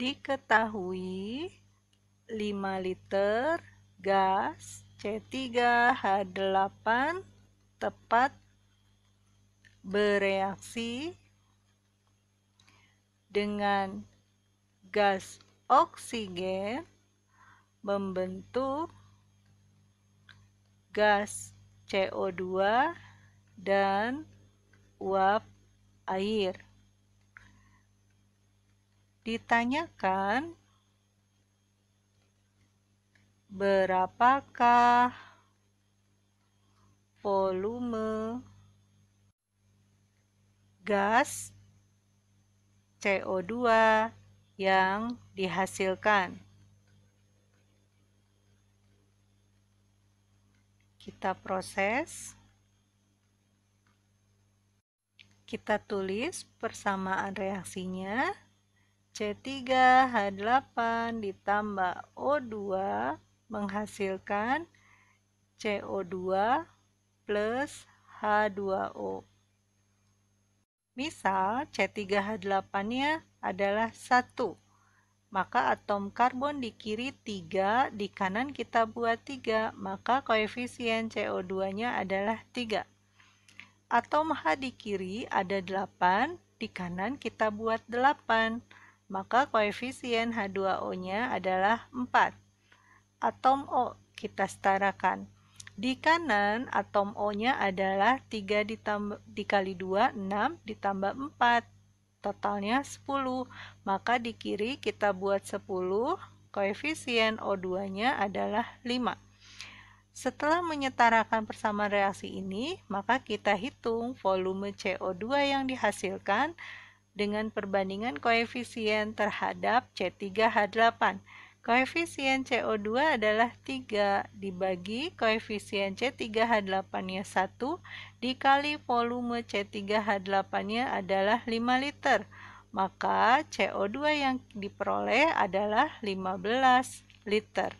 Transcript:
diketahui 5 liter gas C3H8 tepat bereaksi dengan gas oksigen membentuk gas CO2 dan uap air ditanyakan berapakah volume gas CO2 yang dihasilkan. Kita proses. Kita tulis persamaan reaksinya. C3 H8 ditambah O2 menghasilkan CO2 plus H2O. Misal C3H8-nya adalah 1. Maka atom karbon di kiri 3, di kanan kita buat 3, maka koefisien CO2-nya adalah 3. Atom H di kiri ada 8, di kanan kita buat 8 maka koefisien H2O-nya adalah 4. Atom O kita setarakan. Di kanan atom O-nya adalah 3 ditambah, dikali 2, 6 ditambah 4. Totalnya 10. Maka di kiri kita buat 10. Koefisien O2-nya adalah 5. Setelah menyetarakan persamaan reaksi ini, maka kita hitung volume CO2 yang dihasilkan dengan perbandingan koefisien terhadap C3H8. Koefisien CO2 adalah 3 dibagi koefisien C3H8-nya 1 dikali volume C3H8-nya adalah 5 liter. Maka CO2 yang diperoleh adalah 15 liter.